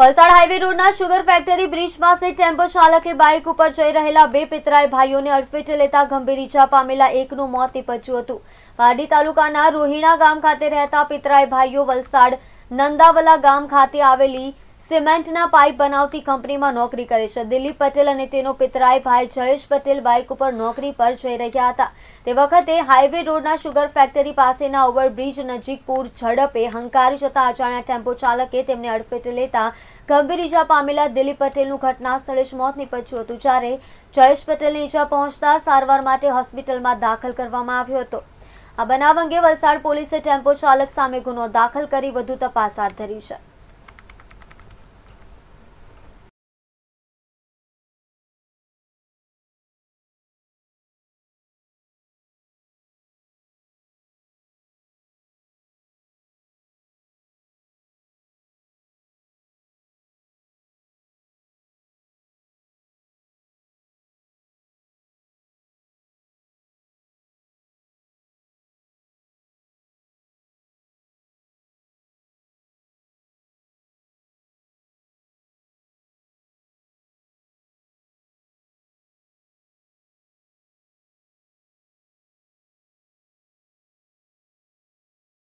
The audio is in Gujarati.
વલસાડ હાઈવે રોડના શુગર ફેક્ટરી બ્રિજ પાસે ટેમ્પો ચાલકે બાઇક ઉપર જઈ રહેલા બે પિતરાય ભાઈઓને અડફેટે લેતા ગંભીર ઈજા પામેલા એકનું મોત નિપજ્યું હતું વાડી તાલુકાના રોહિણા ગામ ખાતે રહેતા પિતરાય ભાઈઓ વલસાડ નંદાવલા ગામ ખાતે આવેલી સિમેન્ટના પાઇપ બનાવતી કંપનીમાં નોકરી કરે છે દિલીપ પટેલ અને તેનો પિતરાય ભાઈ જયેશ પટેલ બાઇક ઉપર નોકરી પર જઈ રહ્યા હતા તે વખતે હાઇવે રોડના સુગર ફેક્ટરી પાસેના ઓવરબ્રિજ નજીક પૂર ઝડપે હંકારી જતા અજાણ્યા ટેમ્પો ચાલકે તેમને અડફેટે લેતા ગંભીર ઇજા પામેલા દિલીપ પટેલનું ઘટના સ્થળે જ મોત નીપજ્યું હતું જ્યારે જયેશ પટેલને ઇજા પહોંચતા સારવાર માટે હોસ્પિટલમાં દાખલ કરવામાં આવ્યો હતો આ બનાવ અંગે વલસાડ પોલીસે ટેમ્પો ચાલક સામે ગુનો દાખલ કરી વધુ તપાસ હાથ ધરી છે